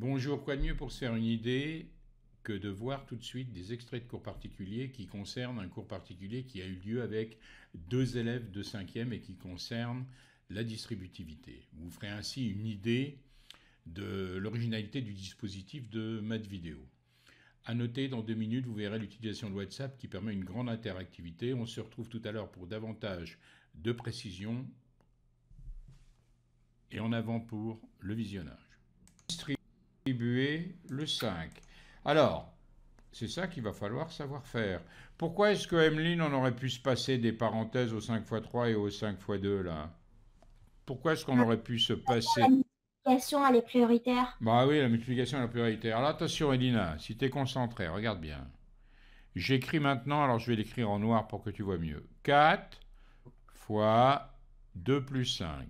Bonjour, quoi de mieux pour se faire une idée que de voir tout de suite des extraits de cours particuliers qui concernent un cours particulier qui a eu lieu avec deux élèves de cinquième et qui concerne la distributivité. Vous ferez ainsi une idée de l'originalité du dispositif de maths vidéo. À noter, dans deux minutes, vous verrez l'utilisation de WhatsApp qui permet une grande interactivité. On se retrouve tout à l'heure pour davantage de précision et en avant pour le visionnage le 5. Alors, c'est ça qu'il va falloir savoir faire. Pourquoi est-ce que Emeline, on aurait pu se passer des parenthèses au 5 x 3 et au 5 x 2 là Pourquoi est-ce qu'on ah. aurait pu se passer La multiplication, elle est prioritaire. Bah oui, la multiplication, elle est prioritaire. Alors attention, Elina, si tu es concentrée, regarde bien. J'écris maintenant, alors je vais l'écrire en noir pour que tu vois mieux. 4 fois 2 plus 5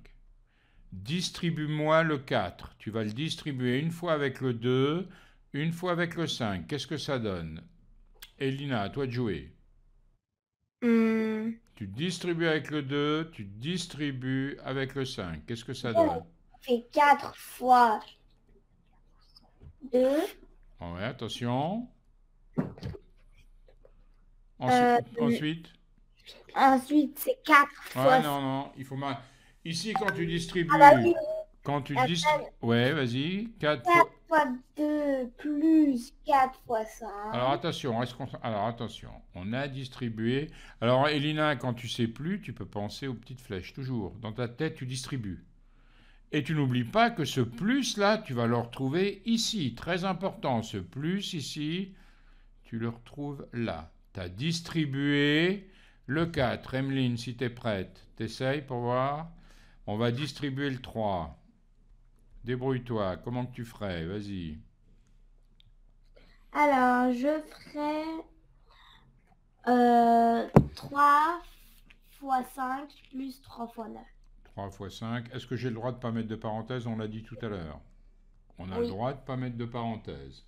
distribue-moi le 4. Tu vas le distribuer une fois avec le 2, une fois avec le 5. Qu'est-ce que ça donne Elina, à toi de jouer. Hmm. Tu distribues avec le 2, tu distribues avec le 5. Qu'est-ce que ça donne Fait 4 fois 2. Ouais, attention. Euh, ensuite, ensuite, c'est 4 fois... non, non, il faut... Mal... Ici, quand tu distribues. Ah bah quand tu distribues. Ouais, vas-y. 4, fois... 2 plus 4 fois 5. Alors attention, Alors attention, on a distribué. Alors Elina, quand tu sais plus, tu peux penser aux petites flèches, toujours. Dans ta tête, tu distribues. Et tu n'oublies pas que ce plus-là, tu vas le retrouver ici. Très important, ce plus ici, tu le retrouves là. Tu as distribué le 4. Emeline, si tu es prête, t'essayes pour voir. On va distribuer le 3. Débrouille-toi. Comment que tu ferais Vas-y. Alors, je ferais 3 x 5 plus 3 fois 9. 3 x 5. Est-ce que j'ai le droit de pas mettre de parenthèse On l'a dit tout à l'heure. On a le droit de ne pas mettre de parenthèse.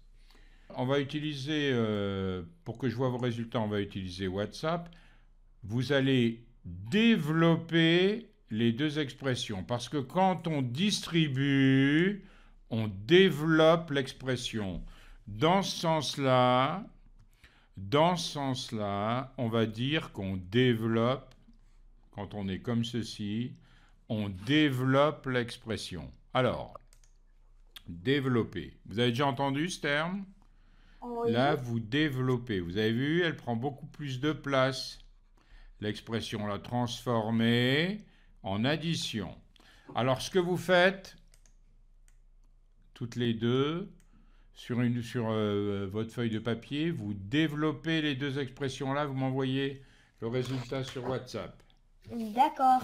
On va utiliser, euh, pour que je vois vos résultats, on va utiliser WhatsApp. Vous allez développer les deux expressions. Parce que quand on distribue, on développe l'expression. Dans ce sens-là, dans ce sens-là, on va dire qu'on développe, quand on est comme ceci, on développe l'expression. Alors, développer. Vous avez déjà entendu ce terme Là, vous développez. Vous avez vu, elle prend beaucoup plus de place. L'expression la transformée en addition. Alors, ce que vous faites, toutes les deux, sur, une, sur euh, euh, votre feuille de papier, vous développez les deux expressions-là, vous m'envoyez le résultat sur WhatsApp. D'accord.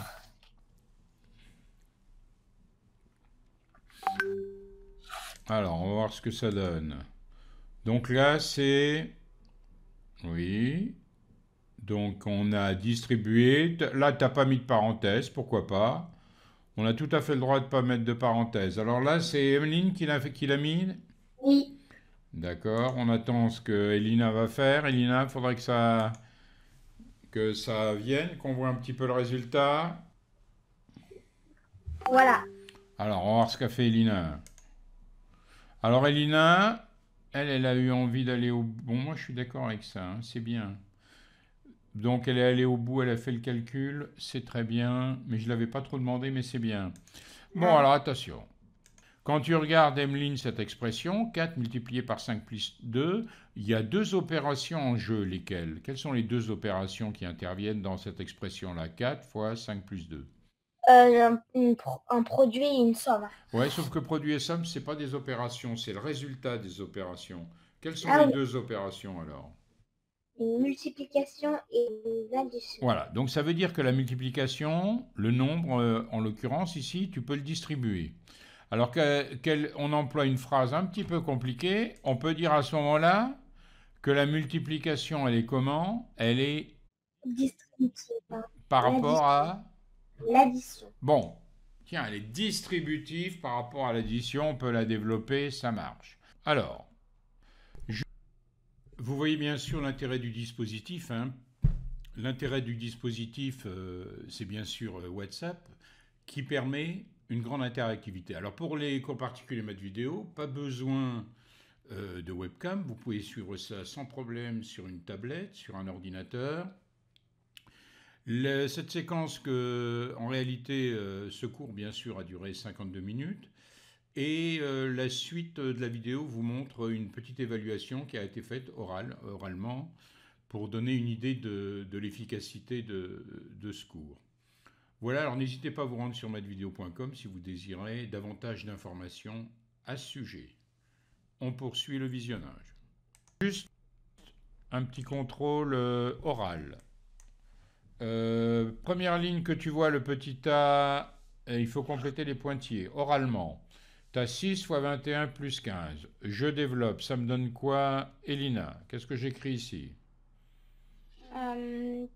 Alors, on va voir ce que ça donne. Donc là, c'est... Oui, donc on a distribué. Là, tu n'as pas mis de parenthèse, pourquoi pas. On a tout à fait le droit de ne pas mettre de parenthèse. Alors là, c'est Emeline qui l'a mis Oui. D'accord, on attend ce que Elina va faire. Elina, il faudrait que ça, que ça vienne, qu'on voit un petit peu le résultat. Voilà. Alors, on va voir ce qu'a fait Elina. Alors, Elina, elle, elle a eu envie d'aller au... Bon, moi, je suis d'accord avec ça, hein. c'est bien. Donc elle est allée au bout, elle a fait le calcul, c'est très bien, mais je ne l'avais pas trop demandé, mais c'est bien. Bon, alors attention. Quand tu regardes, Emeline, cette expression, 4 multiplié par 5 plus 2, il y a deux opérations en jeu, lesquelles Quelles sont les deux opérations qui interviennent dans cette expression-là 4 fois 5 plus 2 euh, un, produit et une somme. Oui, sauf que produit et somme, ce n'est pas des opérations, c'est le résultat des opérations. Quelles sont ah les deux opérations alors une multiplication et une Voilà, donc ça veut dire que la multiplication, le nombre, euh, en l'occurrence ici, tu peux le distribuer. Alors qu'on emploie une phrase un petit peu compliquée, on peut dire à ce moment-là que la multiplication, elle est comment Elle est distributive. Par rapport à L'addition. Bon, tiens, elle est distributive par rapport à l'addition, on peut la développer, ça marche. Alors, vous voyez bien sûr l'intérêt du dispositif. Hein. L'intérêt du dispositif, euh, c'est bien sûr euh, WhatsApp, qui permet une grande interactivité. Alors pour les cours particuliers maths vidéo, pas besoin euh, de webcam. Vous pouvez suivre ça sans problème sur une tablette, sur un ordinateur. cette séquence que, en réalité, ce cours, bien sûr, a duré 52 minutes. Et euh, la suite de la vidéo vous montre une petite évaluation qui a été faite orale, oralement pour donner une idée de, l'efficacité de, ce cours. Voilà, alors n'hésitez pas à vous rendre sur madvideo.com si vous désirez davantage d'informations à ce sujet. On poursuit le visionnage. Juste un petit contrôle euh, oral. Euh, première ligne que tu vois, le petit A, il faut compléter les pointillés oralement as 6 fois 21 plus 15. Je développe. Ça me donne quoi Elina, qu'est-ce que j'écris ici euh.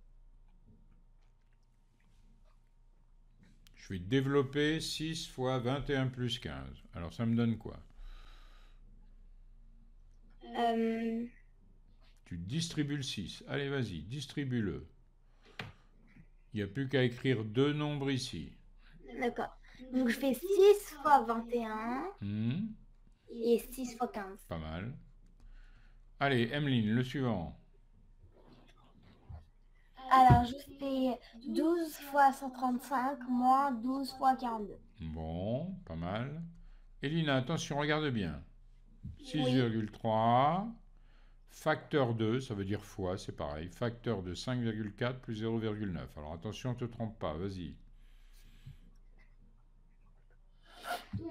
Je vais développer 6 fois 21 plus 15. Alors ça me donne quoi euh. Tu distribues le 6. Allez, vas-y, distribue-le. Il n'y a plus qu'à écrire deux nombres ici. D'accord. Donc je fais 6 fois 21 et 6 hmm. fois 15. Pas mal. Allez, Emeline, le suivant. Alors je fais 12 fois 135 moins 12 fois 42. Bon, pas mal. Elina, attention, regarde bien. 6,3 facteur 2, ça veut dire fois, c'est pareil. Facteur de 5,4 plus 0,9. Alors attention, ne te trompe pas, vas-y.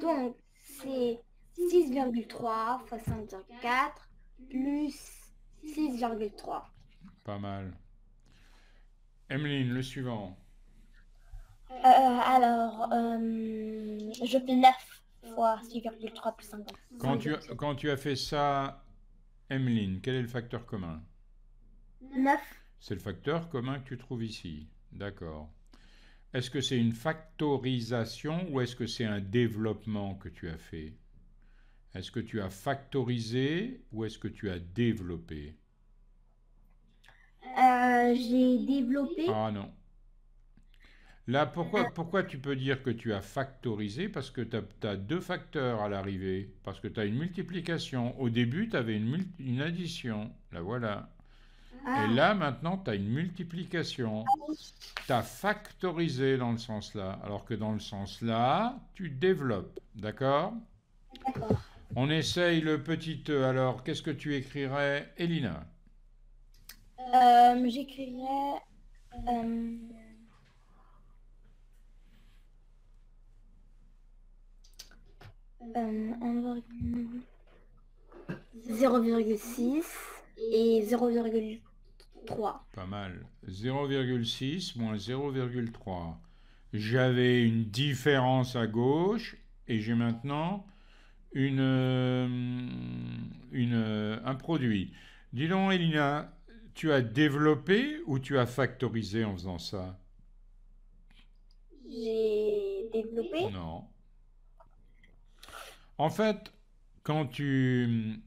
Donc, c'est 6,3 fois 5,4 plus 6,3. Pas mal. Emeline, le suivant. Euh, alors, euh, je fais 9 fois 6,3 plus 5,4. Quand tu, as, quand tu fait ça, Emeline, quel est le facteur commun 9. C'est le facteur commun que tu trouves ici. D'accord. Est-ce que c'est une factorisation ou est-ce que c'est un développement que tu as fait Est-ce que tu as factorisé ou est-ce que tu as développé euh, J'ai développé. Ah non. Là, pourquoi, pourquoi tu peux dire que tu as factorisé Parce que tu as, deux facteurs à l'arrivée. Parce que tu as une multiplication. Au début, tu avais une, une addition. Là, voilà. Et ah. là, maintenant, tu as une multiplication. Tu as factorisé dans le sens là, alors que dans le sens là, tu développes. D'accord D'accord. On essaye le petit E. Alors, qu'est-ce que tu écrirais, Elina euh, J'écrirais... 0,6 euh, et 0,8. Pas mal. 0,6 moins 0,3. J'avais une différence à gauche et j'ai maintenant une, euh, une, euh, un produit. Dis donc, Elina, tu as développé ou tu as factorisé en faisant ça J'ai développé Non. En fait, quand tu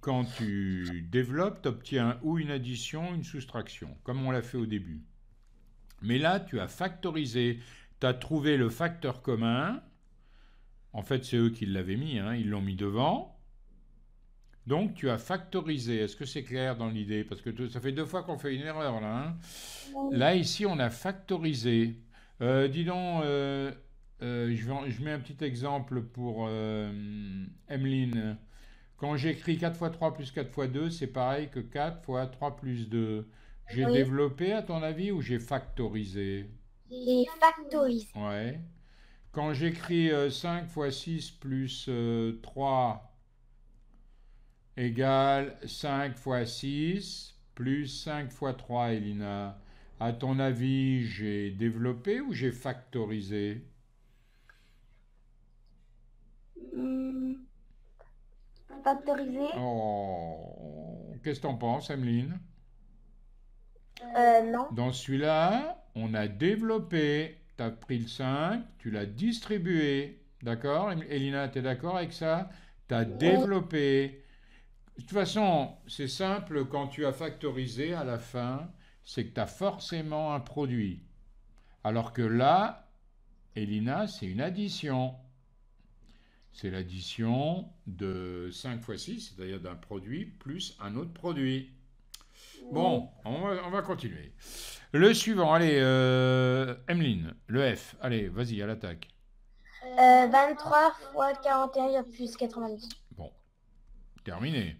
quand tu développes, tu obtiens ou une addition, une soustraction, comme on l'a fait au début. Mais là, tu as factorisé, tu as trouvé le facteur commun. En fait, c'est eux qui l'avaient mis, hein, ils l'ont mis devant. Donc, tu as factorisé. Est-ce que c'est clair dans l'idée Parce que ça fait deux fois qu'on fait une erreur là. Hein. là, ici, on a factorisé. Euh, dis donc, euh, euh, je, je, mets un petit exemple pour Emeline. Quand j'écris 4 x 3 plus 4 x 2, c'est pareil que 4 x 3 plus 2. J'ai développé, à ton avis, ou j'ai factorisé J'ai factorisé. Quand j'écris 5 x 6 plus 3 euh, égale 5 x 6 plus 5 x 3, Elina, à ton avis, j'ai développé ou j'ai factorisé hmm. Oh. Qu'est-ce que t'en penses, Emeline euh, non. Dans celui-là, on a développé. Tu as pris le 5, tu l'as distribué. D'accord Elina, tu es d'accord avec ça Tu as développé. De toute façon, c'est simple, quand tu as factorisé à la fin, c'est que tu as forcément un produit. Alors que là, Elina, c'est une addition. C'est l'addition de 5 fois 6, c'est-à-dire d'un produit plus un autre produit. Bon, on va, continuer. Le suivant, allez, euh, Emeline, le F. Allez, vas-y, à l'attaque. 23 euh, fois 41 plus 90. Bon, terminé.